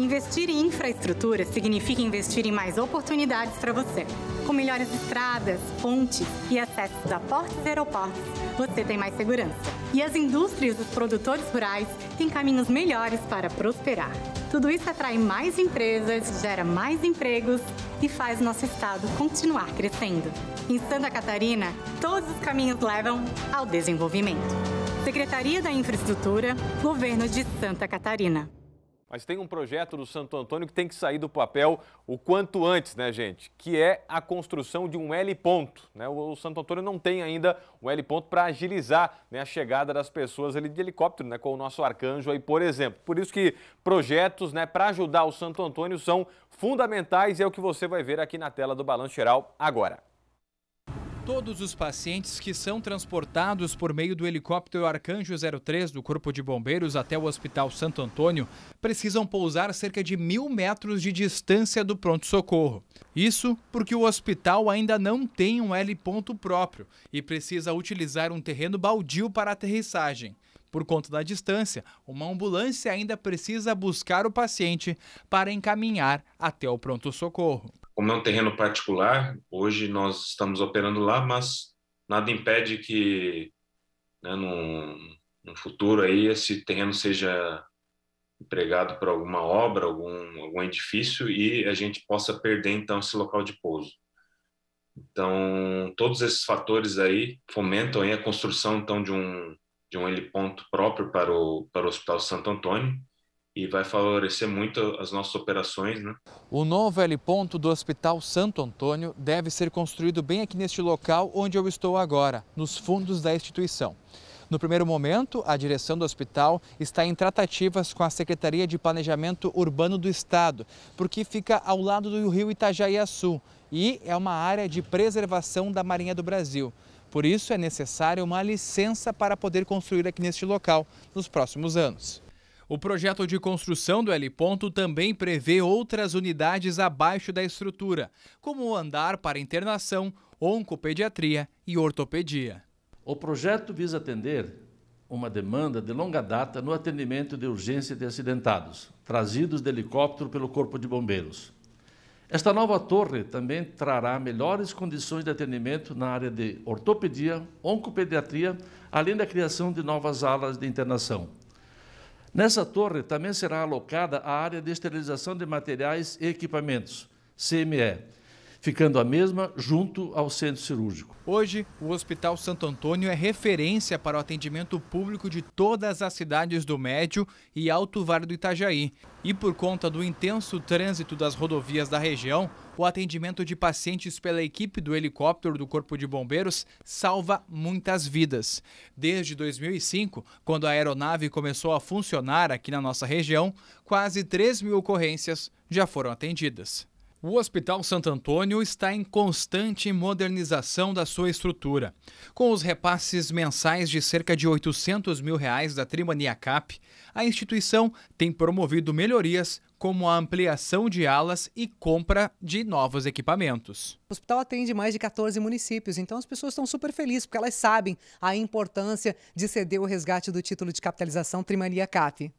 Investir em infraestrutura significa investir em mais oportunidades para você. Com melhores estradas, pontes e acessos a portos e aeroportos, você tem mais segurança. E as indústrias e os produtores rurais têm caminhos melhores para prosperar. Tudo isso atrai mais empresas, gera mais empregos e faz nosso estado continuar crescendo. Em Santa Catarina, todos os caminhos levam ao desenvolvimento. Secretaria da Infraestrutura, Governo de Santa Catarina mas tem um projeto do Santo Antônio que tem que sair do papel o quanto antes, né, gente? Que é a construção de um L ponto. Né? O, Santo Antônio não tem ainda um L ponto para agilizar né, a chegada das pessoas ali de helicóptero, né, com o nosso arcanjo aí, por exemplo. Por isso que projetos né, para ajudar o Santo Antônio são fundamentais e é o que você vai ver aqui na tela do Balanço Geral agora. Todos os pacientes que são transportados por meio do helicóptero Arcanjo 03 do Corpo de Bombeiros até o Hospital Santo Antônio precisam pousar cerca de mil metros de distância do pronto-socorro. Isso porque o hospital ainda não tem um heliponto próprio e precisa utilizar um terreno baldio para aterrissagem. Por conta da distância, uma ambulância ainda precisa buscar o paciente para encaminhar até o pronto-socorro como é um terreno particular, hoje nós estamos operando lá, mas nada impede que, né, futuro aí, esse terreno seja empregado para alguma obra, algum, algum edifício e a gente possa perder então esse local de pouso. Então, todos esses fatores aí fomentam aí a construção então de um de um heliponto próprio para o para o Hospital Santo Antônio, e vai favorecer muito as nossas operações. Né? O novo L-Ponto do Hospital Santo Antônio deve ser construído bem aqui neste local onde eu estou agora, nos fundos da instituição. No primeiro momento, a direção do hospital está em tratativas com a Secretaria de Planejamento Urbano do Estado, porque fica ao lado do rio Itajaí-Açu e é uma área de preservação da Marinha do Brasil. Por isso, é necessária uma licença para poder construir aqui neste local nos próximos anos. O projeto de construção do L Ponto também prevê outras unidades abaixo da estrutura, como o andar para internação, oncopediatria e ortopedia. O projeto visa atender uma demanda de longa data no atendimento de urgência de acidentados, trazidos de helicóptero pelo Corpo de Bombeiros. Esta nova torre também trará melhores condições de atendimento na área de ortopedia, oncopediatria, além da criação de novas alas de internação. Nessa torre também será alocada a área de esterilização de materiais e equipamentos, CME, ficando a mesma junto ao centro cirúrgico. Hoje, o Hospital Santo Antônio é referência para o atendimento público de todas as cidades do Médio e Alto Vale do Itajaí. E por conta do intenso trânsito das rodovias da região, o atendimento de pacientes pela equipe do helicóptero do Corpo de Bombeiros salva muitas vidas. Desde 2005, quando a aeronave começou a funcionar aqui na nossa região, quase 3 mil ocorrências já foram atendidas. O Hospital Santo Antônio está em constante modernização da sua estrutura. Com os repasses mensais de cerca de 800 mil reais da Trimania Cap, a instituição tem promovido melhorias como a ampliação de alas e compra de novos equipamentos. O hospital atende mais de 14 municípios, então as pessoas estão super felizes porque elas sabem a importância de ceder o resgate do título de capitalização Trimania Cap.